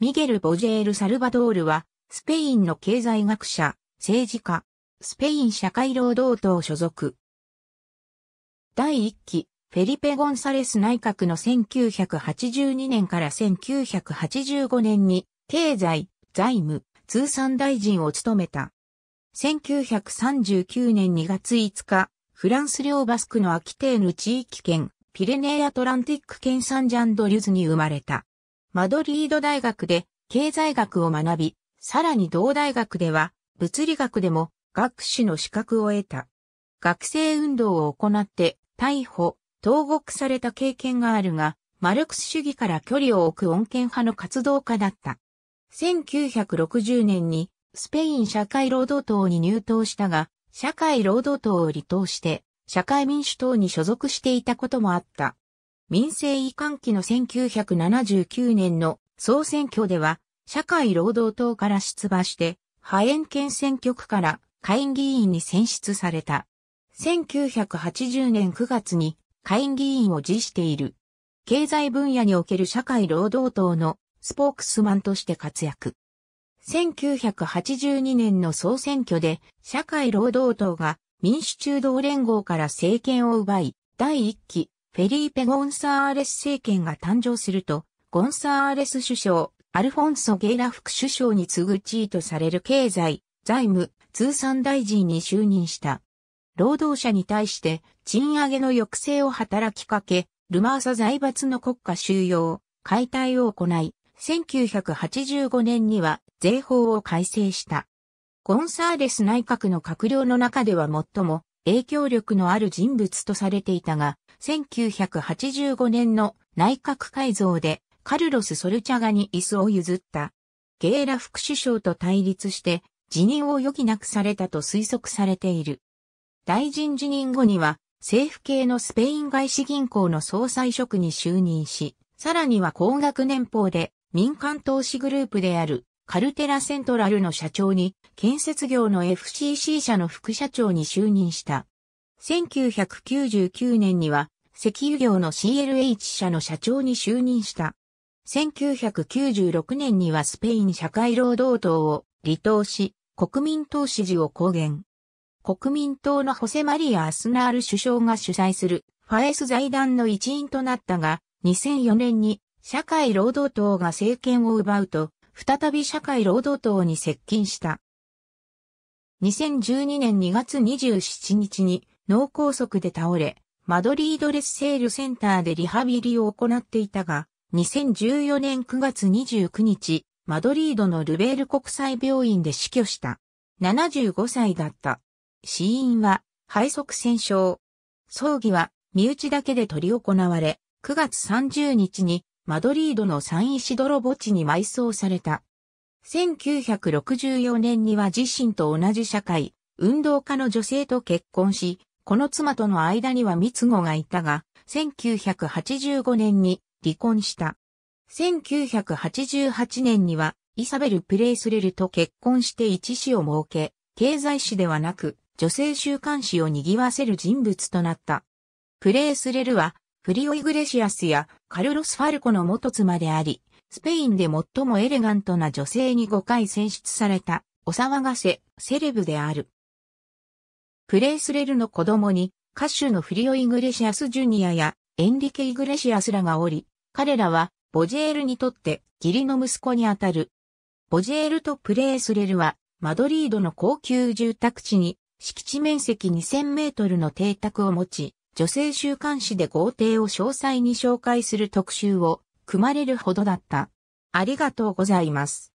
ミゲル・ボジェール・サルバドールは、スペインの経済学者、政治家、スペイン社会労働党所属。第1期、フェリペ・ゴンサレス内閣の1982年から1985年に、経済、財務、通産大臣を務めた。1939年2月5日、フランス領バスクのアキテーヌ地域圏、ピレネーアトランティック県サンジャンドリュズに生まれた。マドリード大学で経済学を学び、さらに同大学では物理学でも学士の資格を得た。学生運動を行って逮捕、投獄された経験があるが、マルクス主義から距離を置く穏健派の活動家だった。1960年にスペイン社会労働党に入党したが、社会労働党を離党して、社会民主党に所属していたこともあった。民政移管期の1979年の総選挙では、社会労働党から出馬して、派遣県選挙区から会議員に選出された。1980年9月に会議員を辞している。経済分野における社会労働党のスポークスマンとして活躍。1982年の総選挙で社会労働党が民主中道連合から政権を奪い、第1期フェリーペ・ゴンサーレス政権が誕生すると、ゴンサーレス首相、アルフォンソ・ゲイラ副首相に次ぐ地位とされる経済、財務、通産大臣に就任した。労働者に対して賃上げの抑制を働きかけ、ルマーサ財閥の国家収容、解体を行い、1985年には税法を改正した。ゴンサーレス内閣の閣僚の中では最も影響力のある人物とされていたが、1985年の内閣改造でカルロス・ソルチャガに椅子を譲った。ゲーラ副首相と対立して辞任を余儀なくされたと推測されている。大臣辞任後には政府系のスペイン外資銀行の総裁職に就任し、さらには高額年俸で民間投資グループであるカルテラセントラルの社長に、建設業の FCC 社の副社長に就任した。1999年には、石油業の CLH 社の社長に就任した。1996年にはスペイン社会労働党を離党し、国民党支持を公言。国民党のホセマリア・アスナール首相が主催するファエス財団の一員となったが、2004年に社会労働党が政権を奪うと、再び社会労働党に接近した。2012年2月27日に脳梗塞で倒れ、マドリードレスセールセンターでリハビリを行っていたが、2014年9月29日、マドリードのルベール国際病院で死去した。75歳だった。死因は、肺塞栓症。葬儀は、身内だけで執り行われ、9月30日にマドリードのサンイシドロ墓地に埋葬された。1964年には自身と同じ社会、運動家の女性と結婚し、この妻との間には三つ子がいたが、1985年に離婚した。1988年にはイサベル・プレイスレルと結婚して一子を設け、経済誌ではなく女性週刊誌を賑わせる人物となった。プレイスレルはフリオ・イグレシアスやカルロス・ファルコの元妻であり、スペインで最もエレガントな女性に5回選出された、お騒がせ、セレブである。プレイスレルの子供に、歌手のフリオ・イグレシアス・ジュニアやエンリケ・イグレシアスらがおり、彼らはボジェールにとって義理の息子にあたる。ボジェールとプレースレルはマドリードの高級住宅地に敷地面積2000メートルの邸宅を持ち、女性週刊誌で豪邸を詳細に紹介する特集を組まれるほどだった。ありがとうございます。